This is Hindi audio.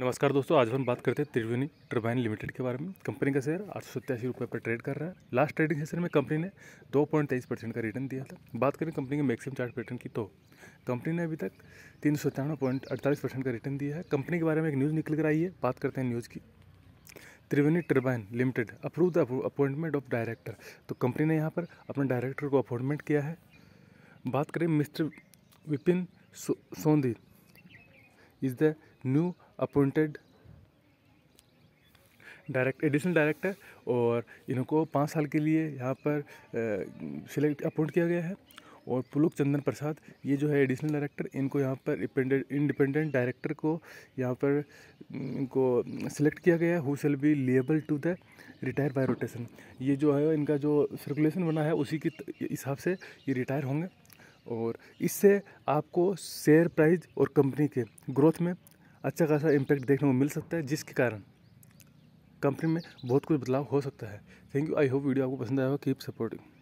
नमस्कार दोस्तों आज हम बात करते हैं त्रिवेणी टर्बाइन लिमिटेड के बारे में कंपनी का शेयर आठ सौ रुपये पर ट्रेड कर रहा है लास्ट ट्रेडिंग सेशन में कंपनी ने दो पॉइंट तेईस परसेंट का रिटर्न दिया था बात करें कंपनी के मैक्सिमम चार्ट पैटर्न की तो कंपनी ने अभी तक तीन सौ सत्तावन पॉइंट अड़तालीस परसेंट का रिटर्न दिया है कंपनी के बारे में एक न्यूज़ निकल कर आई है बात करते हैं न्यूज़ की Triveni turbine limited approve the appointment of director तो कंपनी ने यहाँ पर अपने डायरेक्टर को अपॉइंटमेंट किया है बात करें Mister Vipin Sondhi is the new appointed direct additional director और इनको पाँच साल के लिए यहाँ पर सिलेक्ट अपॉइंट किया गया है और पुलुक चंदन प्रसाद ये जो है एडिशनल डायरेक्टर इनको यहाँ पर इंडिपेंडेंट डायरेक्टर को यहाँ पर इनको सिलेक्ट किया गया है who shall be liable to the retire by rotation ये जो है इनका जो सर्कुलेशन बना है उसी के हिसाब से ये रिटायर होंगे और इससे आपको शेयर प्राइस और कंपनी के ग्रोथ में अच्छा खासा इम्पैक्ट देखने को मिल सकता है जिसके कारण कंपनी में बहुत कुछ बदलाव हो सकता है thank you I hope video आपको पसंद आया हो कीप सपोर्टिंग